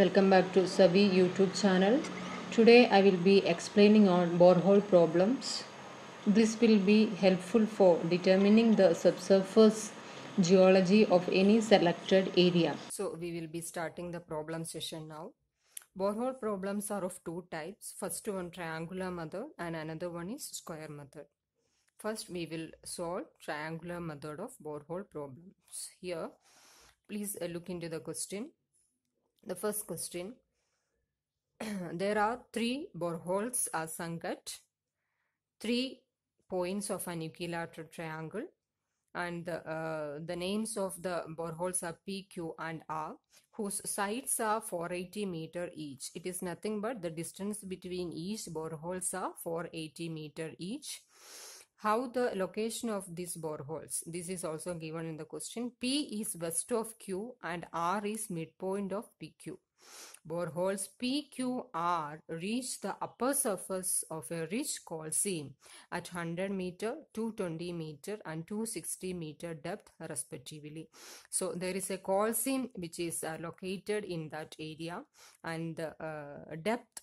welcome back to Savi YouTube channel today I will be explaining on borehole problems this will be helpful for determining the subsurface geology of any selected area so we will be starting the problem session now borehole problems are of two types first one triangular method and another one is square method first we will solve triangular method of borehole problems here please uh, look into the question the first question there are three boreholes are sunk at three points of an equilateral triangle and uh, the names of the boreholes are P, Q and R whose sides are 480 meter each. It is nothing but the distance between each boreholes are 480 meter each how the location of these boreholes? This is also given in the question. P is west of Q and R is midpoint of PQ. Boreholes PQR reach the upper surface of a rich coal seam at 100 meter, 220 meter and 260 meter depth respectively. So there is a coal seam which is uh, located in that area and the uh, depth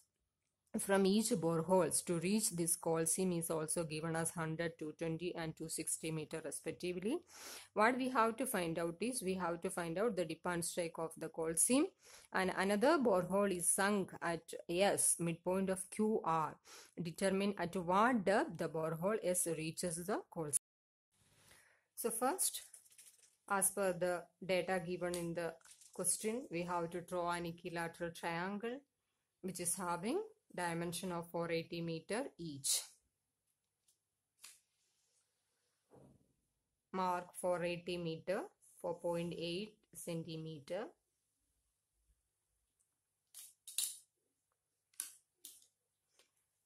from each boreholes to reach this coal seam is also given as 100, 220 and 260 meter respectively. What we have to find out is we have to find out the dip and strike of the coal seam and another borehole is sunk at S midpoint of QR. Determine at what depth the borehole S reaches the coal seam. So first as per the data given in the question we have to draw an equilateral triangle which is having dimension of 480 meter each. Mark 480 meter, 4.8 centimeter.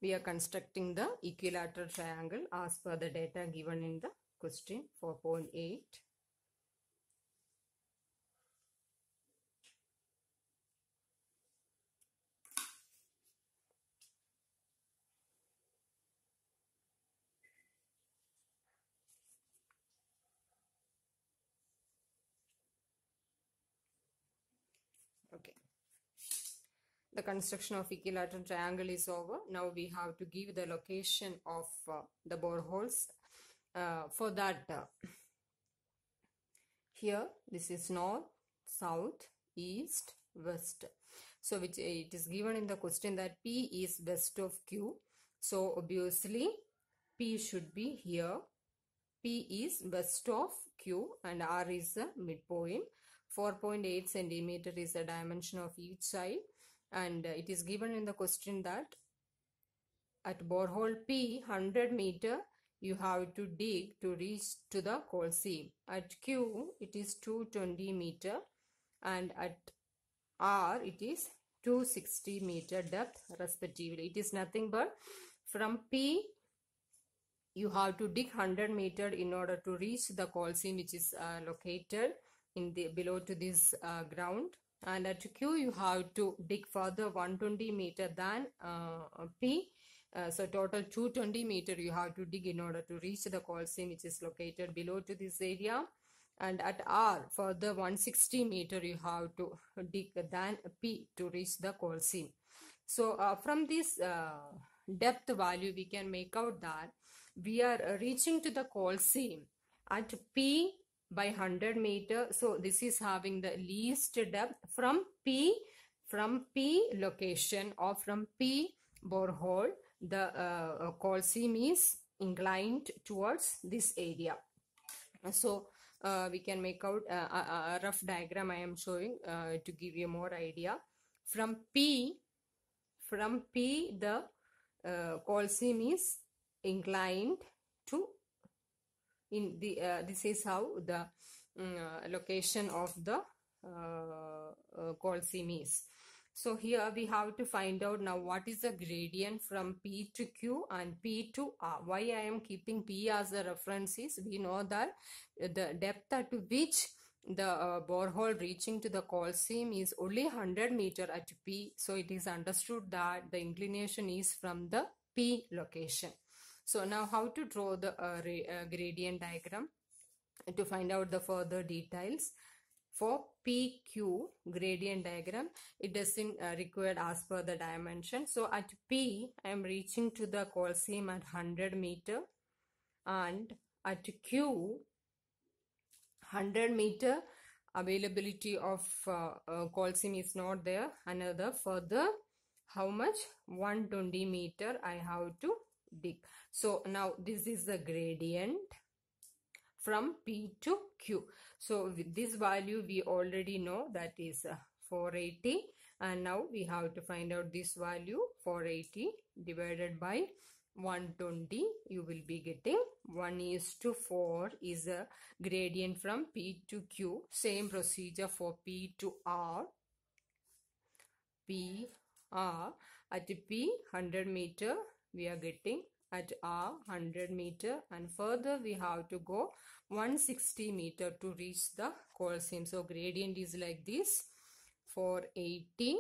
We are constructing the equilateral triangle as per the data given in the question 4.8. the construction of equilateral triangle is over. Now we have to give the location of uh, the boreholes. Uh, for that, uh, here this is north, south, east, west. So which uh, it is given in the question that P is west of Q. So obviously P should be here. P is west of Q and R is the midpoint. 4.8 centimeter is the dimension of each side and it is given in the question that at borehole P 100 meter you have to dig to reach to the coal seam. At Q it is 220 meter and at R it is 260 meter depth respectively. It is nothing but from P you have to dig 100 meter in order to reach the coal seam which is uh, located in the below to this uh, ground and at Q you have to dig further 120 meter than uh, P. Uh, so total 220 meter you have to dig in order to reach the coal seam which is located below to this area and at R further 160 meter you have to dig than P to reach the coal seam. So uh, from this uh, depth value we can make out that we are uh, reaching to the coal seam at P by 100 meter. So this is having the least depth from P, from P location or from P borehole, the uh, coal seam is inclined towards this area. So uh, we can make out uh, a, a, rough diagram I am showing uh, to give you more idea. From P, from P the uh, coal seam is inclined to in the uh, this is how the um, location of the uh, uh is so here we have to find out now what is the gradient from P to Q and P to R. Why I am keeping P as a reference is we know that the depth at which the uh, borehole reaching to the call seam is only 100 meter at P. So it is understood that the inclination is from the P location. So now how to draw the uh, uh, gradient diagram to find out the further details. For PQ gradient diagram, it doesn't uh, require as per the dimension. So at P, I am reaching to the Colosseum at 100 meter and at Q, 100 meter availability of uh, uh, Colosseum is not there. Another further, how much? 120 meter I have to dig. So now this is the gradient from P to Q. So with this value we already know that is uh, 480 and now we have to find out this value 480 divided by 120 you will be getting 1 is to 4 is a gradient from P to Q same procedure for P to R P R at P 100 meter we are getting at our 100 meter and further we have to go 160 meter to reach the coil seam. So gradient is like this 480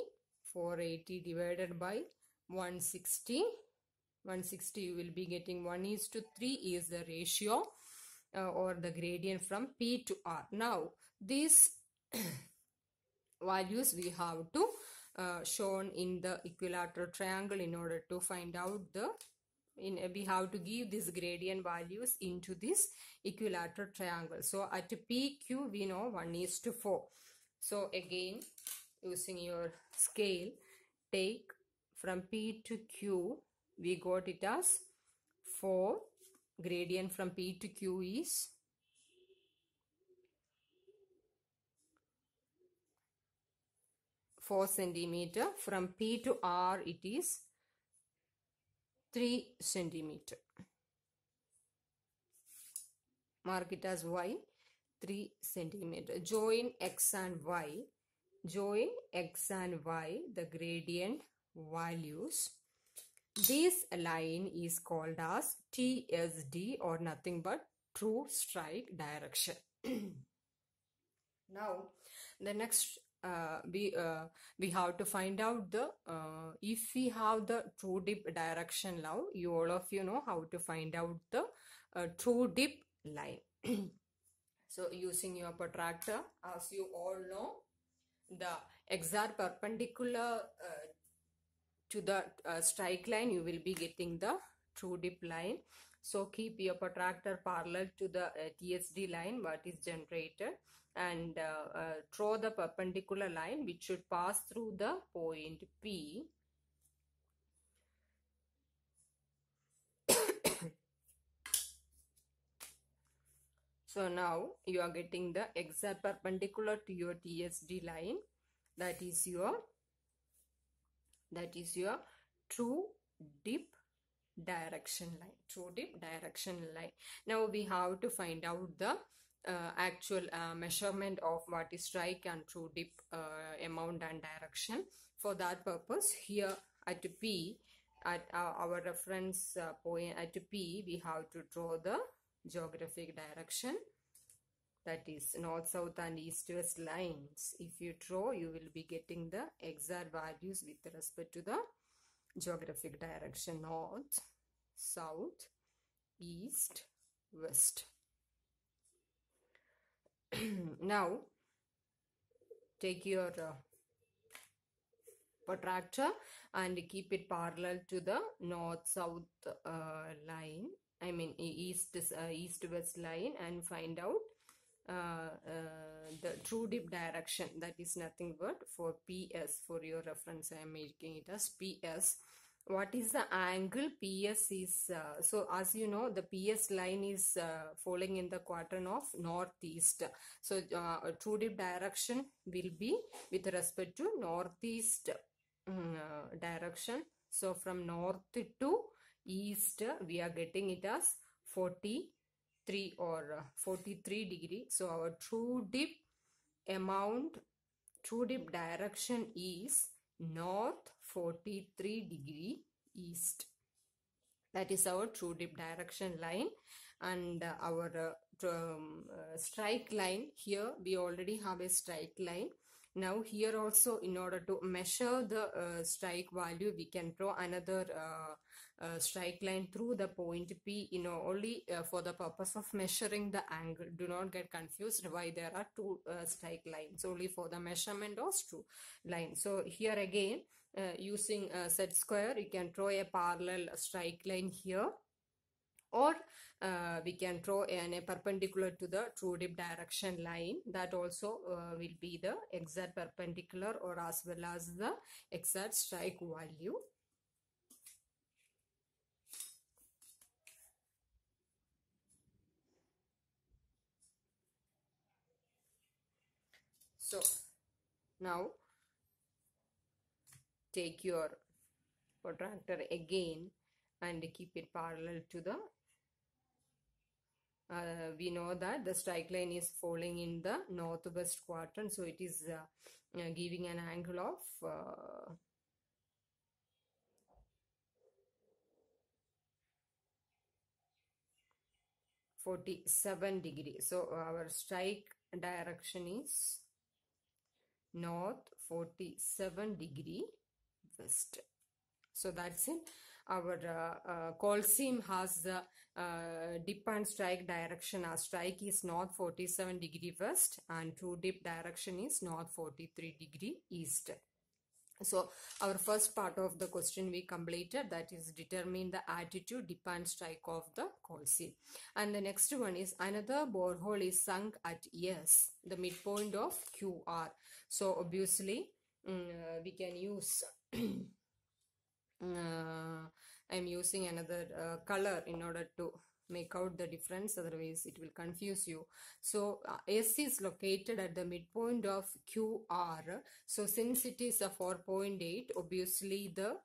480 divided by 160 160 you will be getting 1 is to 3 is the ratio uh, or the gradient from P to R. Now these values we have to uh, shown in the equilateral triangle in order to find out the in, we uh, have to give these gradient values into this equilateral triangle. So at PQ we know 1 is to 4. So again using your scale take from P to Q we got it as 4 gradient from P to Q is 4 centimeter. From P to R it is 3 centimeter. Mark it as Y 3 centimeter. Join X and Y. Join X and Y the gradient values. This line is called as TSD or nothing but true strike direction. now the next uh, we uh, we have to find out the uh, if we have the true dip direction now you all of you know how to find out the uh, true dip line so using your protractor as you all know the exact perpendicular uh, to the strike line you will be getting the true dip line so keep your protractor parallel to the uh, TSD line what is generated and draw uh, uh, the perpendicular line which should pass through the point P. So now you are getting the exact perpendicular to your TSD line. That is your that is your true dip direction line true dip direction line now we have to find out the uh, actual uh, measurement of what is strike and true dip uh, amount and direction for that purpose here at p at uh, our reference uh, point at p we have to draw the geographic direction that is north south and east west lines if you draw you will be getting the exact values with respect to the geographic direction north, south, east, west. now, take your uh, protractor and keep it parallel to the north south uh, line i mean east uh, east west line and find out uh, uh, the true dip direction that is nothing but for PS for your reference I am making it as PS what is the angle PS is uh, so as you know the PS line is uh, falling in the quadrant of northeast so uh, true dip direction will be with respect to northeast mm, uh, direction so from north to east we are getting it as 40 3 or uh, 43 degree so our true dip amount true dip direction is north 43 degree east that is our true dip direction line and uh, our uh, um, uh, strike line here we already have a strike line now here also in order to measure the uh, strike value we can draw another uh, uh, strike line through the point P you know only uh, for the purpose of measuring the angle do not get confused why there are two uh, strike lines only for the measurement of two lines so here again uh, using a uh, set square you can draw a parallel strike line here or uh, we can draw a perpendicular to the true dip direction line that also uh, will be the exact perpendicular or as well as the exact strike value so now take your protractor again and keep it parallel to the uh, we know that the strike line is falling in the northwest quadrant so it is uh, uh giving an angle of uh, 47 degree so our strike direction is north 47 degree west so that's it our uh, uh, call seam has the uh, dip and strike direction our strike is north 47 degree west and true dip direction is north 43 degree east so our first part of the question we completed that is determine the attitude depend strike of the coal C, And the next one is another borehole is sunk at S, the midpoint of QR. So obviously um, we can use, uh, I'm using another uh, color in order to make out the difference otherwise it will confuse you so uh, s is located at the midpoint of qr so since it is a 4.8 obviously the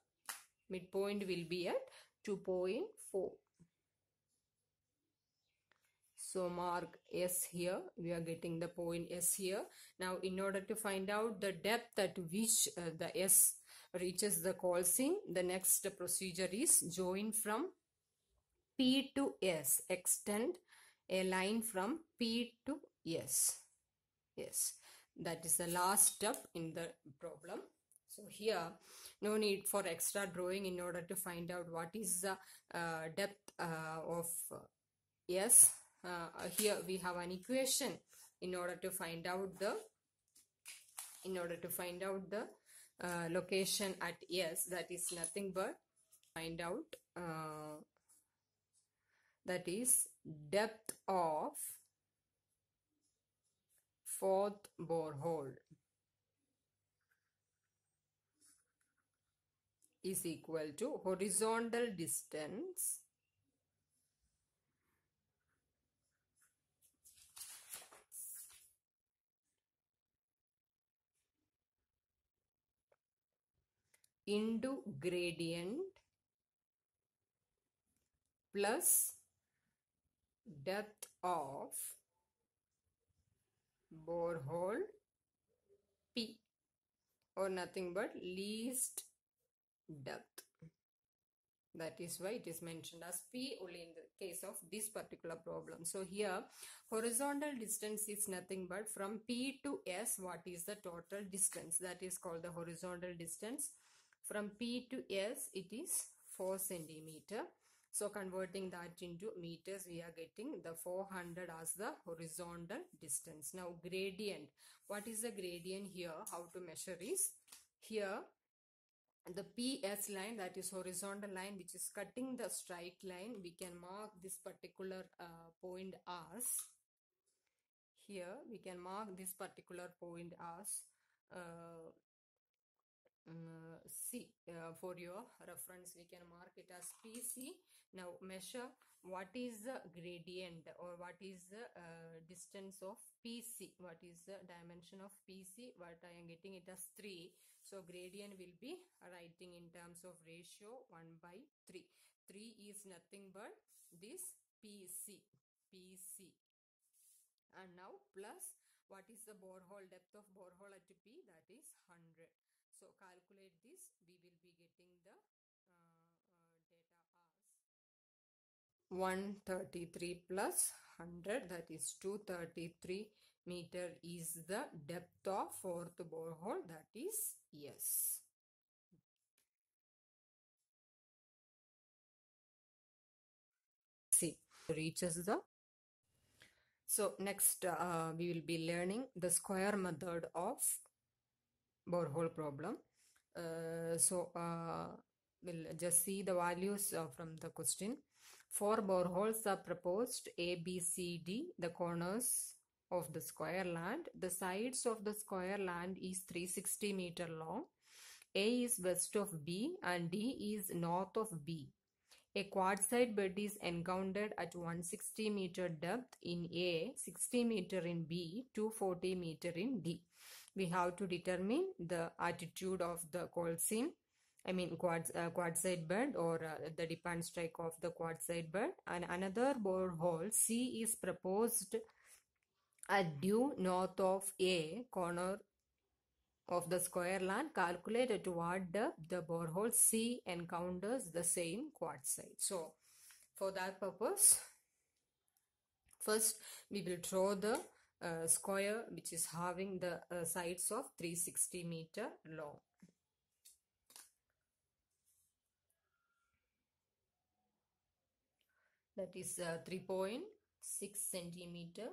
midpoint will be at 2.4 so mark s here we are getting the point s here now in order to find out the depth at which uh, the s reaches the call sign the next procedure is join from P to S. Extend a line from P to S. Yes, that is the last step in the problem. So here, no need for extra drawing in order to find out what is the uh, depth uh, of uh, S. Uh, here we have an equation in order to find out the in order to find out the uh, location at S. That is nothing but find out uh, that is depth of fourth borehole is equal to horizontal distance into gradient plus depth of borehole P or nothing but least depth. That is why it is mentioned as P only in the case of this particular problem. So here horizontal distance is nothing but from P to S what is the total distance that is called the horizontal distance. From P to S it is 4 centimeter so converting that into meters, we are getting the 400 as the horizontal distance. Now gradient. What is the gradient here? How to measure is here the PS line that is horizontal line which is cutting the straight line we can mark this particular uh, point as here we can mark this particular point as uh, um, C uh, for your reference we can mark it as PC now measure what is the gradient or what is the uh, distance of PC what is the dimension of PC what I am getting it as 3 so gradient will be writing in terms of ratio 1 by 3 3 is nothing but this PC PC and now plus what is the borehole depth of borehole at P that is 100 so calculate this, we will be getting the uh, uh, data as 133 plus 100 that is 233 meter is the depth of fourth borehole that is yes. See reaches the so next uh, we will be learning the square method of borehole problem. Uh, so uh, we'll just see the values uh, from the question. Four boreholes are proposed A, B, C, D. The corners of the square land. The sides of the square land is 360 meter long. A is west of B and D is north of B. A quartzite bed is encountered at 160 meter depth in A, 60 meter in B, 240 meter in D we have to determine the attitude of the cold seam. I mean quartz, uh, quartzite bed or uh, the dip and strike of the quartzite bed. And another borehole C is proposed at due north of A corner of the square land calculated toward the, the borehole C encounters the same quartzite. So for that purpose, first we will draw the uh, square which is having the uh, sides of 360 meter long. That is uh, 3.6 centimeter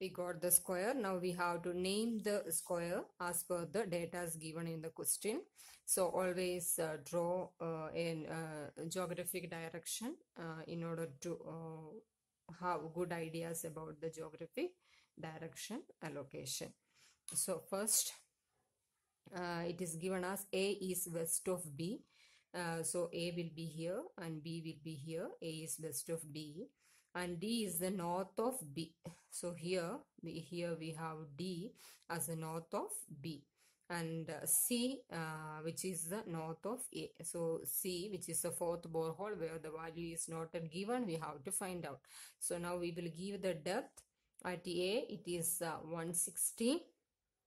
we got the square. Now we have to name the square as per the data is given in the question. So always uh, draw uh, in uh, geographic direction uh, in order to uh, have good ideas about the geography, direction, allocation. So first, uh, it is given as A is west of B. so A will be here and B will be here. A is west of B and D is the north of B. So here we here we have D as the north of B and uh, C uh, which is the north of A. So C which is the fourth borehole where the value is not given we have to find out. So now we will give the depth at A it is uh, 160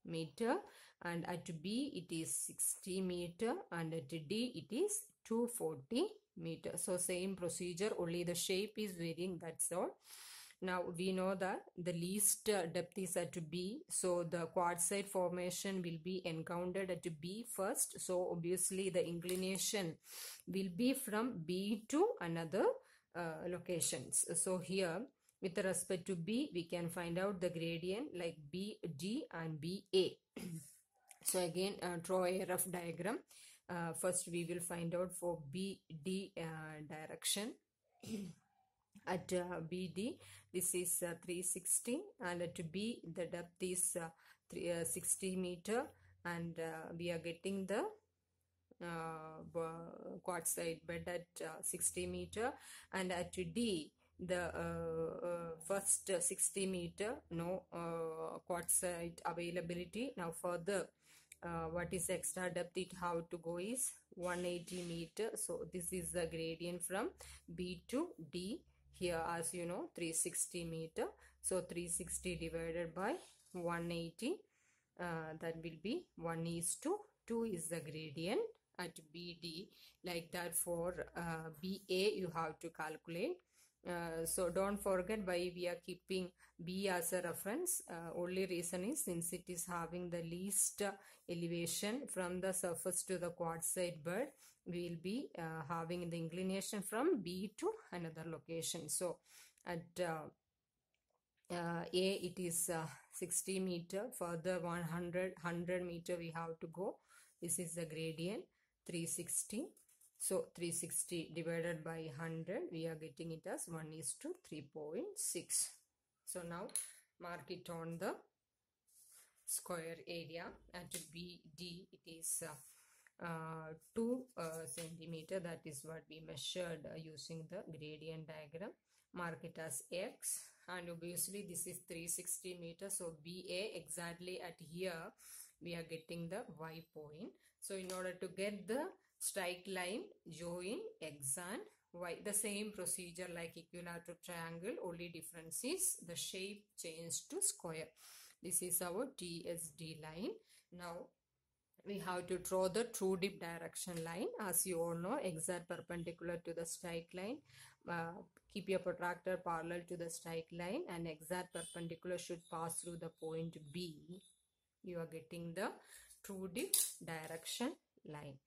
meter and at B it is 60 meter and at D it is 240 meter. So same procedure, only the shape is varying, that's all. Now we know that the least uh, depth is at B. So the quartzite formation will be encountered at B first. So obviously the inclination will be from B to another uh, locations. So here with respect to B, we can find out the gradient like BD and BA. so again, uh, draw a rough diagram uh, first we will find out for BD uh, direction at uh, BD this is uh, 360 and at B the depth is uh, 360 uh, meter and we are getting the quartzite bed at 60 meter and at D the uh, uh, first 60 meter no uh, quartzite availability now for the uh, what is extra depth it how to go is 180 meter so this is the gradient from b to d here as you know 360 meter so 360 divided by 180 uh, that will be 1 is to 2 is the gradient at bd like that for uh, ba you have to calculate uh, so don't forget why we are keeping B as a reference. Uh, only reason is since it is having the least elevation from the surface to the quartzite bed, we will be uh, having the inclination from B to another location. So at uh, uh A it is uh, 60 meter further 100 100 meter we have to go this is the gradient 360 so 360 divided by 100, we are getting it as 1 is to 3.6. So now mark it on the square area. At BD, it is uh, uh, 2 uh, centimeter. That is what we measured uh, using the gradient diagram. Mark it as X. And obviously, this is 360 meter. So BA exactly at here, we are getting the Y point. So in order to get the straight line, join, hexan, y. The same procedure like equilateral triangle, only difference is the shape changed to square. This is our TSD line. Now, we have to draw the true dip direction line as you all know exact perpendicular to the straight line uh, keep your protractor parallel to the straight line and exact perpendicular should pass through the point b you are getting the true dip direction line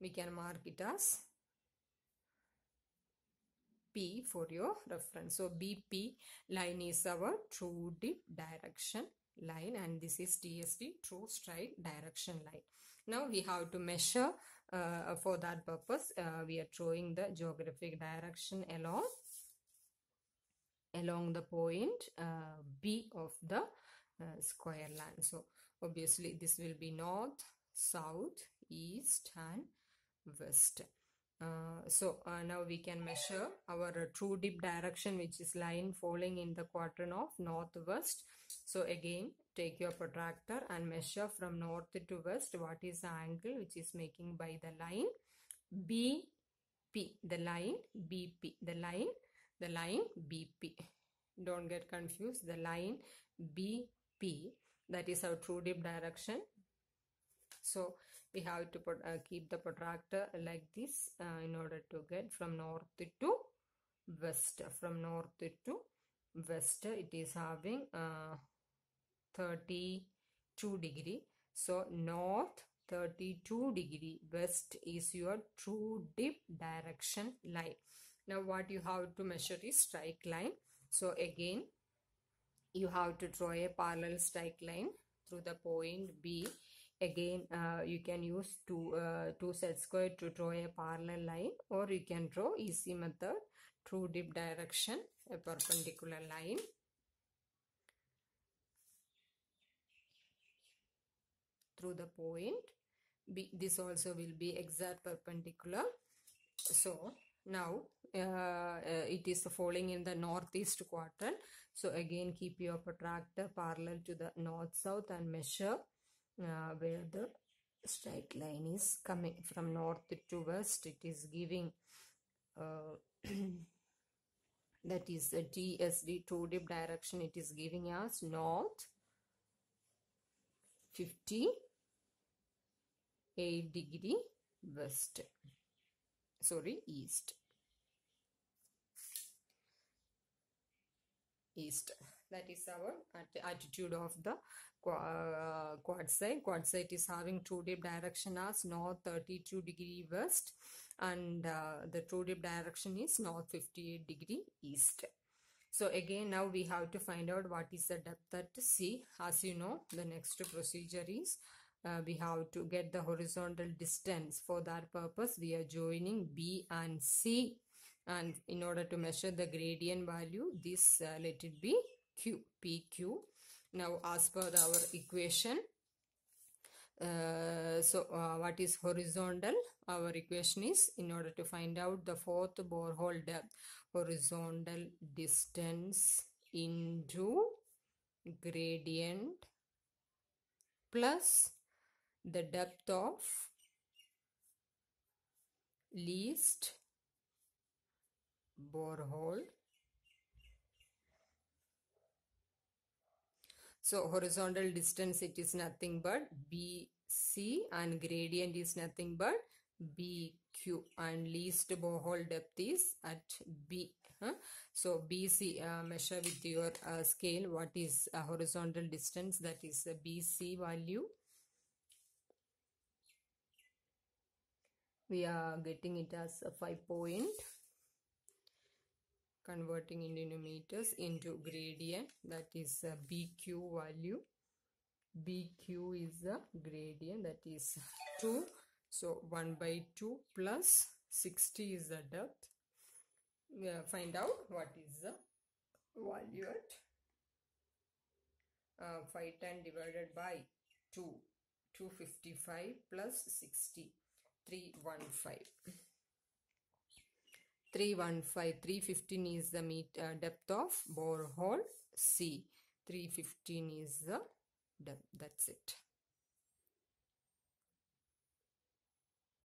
we can mark it as P for your reference. So BP line is our true dip direction line and this is TSD true strike direction line. Now we have to measure uh, for that purpose uh, we are drawing the geographic direction along along the point uh, B of the uh, square line. So obviously this will be north, south, east and west. Uh, so uh, now we can measure our true dip direction which is line falling in the quadrant of northwest. So again take your protractor and measure from north to west what is the angle which is making by the line BP. The line BP. The line the line BP. Don't get confused. The line BP that is our true dip direction. So we have to put, uh, keep the protractor like this uh, in order to get from north to west from north to west it is having uh, 32 degree so north 32 degree west is your true dip direction line now what you have to measure is strike line so again you have to draw a parallel strike line through the point b again uh, you can use two uh, two set square to draw a parallel line or you can draw easy method through dip direction a perpendicular line through the point B, this also will be exact perpendicular so now uh, uh it is falling in the northeast quadrant so again keep your protractor parallel to the north south and measure uh, where the straight line is coming from north to west it is giving uh, that is a DSD two dip direction it is giving us north 58 degree west sorry east east that is our attitude of the quartzite. Uh, quartzite is having true dip direction as north 32 degree west and uh, the true dip direction is north 58 degree east. So again now we have to find out what is the depth at sea. As you know the next procedure is uh, we have to get the horizontal distance. For that purpose we are joining B and C and in order to measure the gradient value this uh, let it be Q PQ now as per our equation uh, so uh, what is horizontal our equation is in order to find out the fourth borehole depth horizontal distance into gradient plus the depth of least borehole So horizontal distance it is nothing but BC and gradient is nothing but BQ and least borehole depth is at B. Huh? So BC uh, measure with your uh, scale what is horizontal distance that is the BC value. We are getting it as a 5 point converting in meters into gradient that is uh, BQ value. BQ is the gradient that is 2. So 1 by 2 plus 60 is the depth. We uh, find out what is the value at uh, 510 divided by 2. 255 plus 60. 315. 315 is the meter uh, depth of borehole c 315 is the depth that's it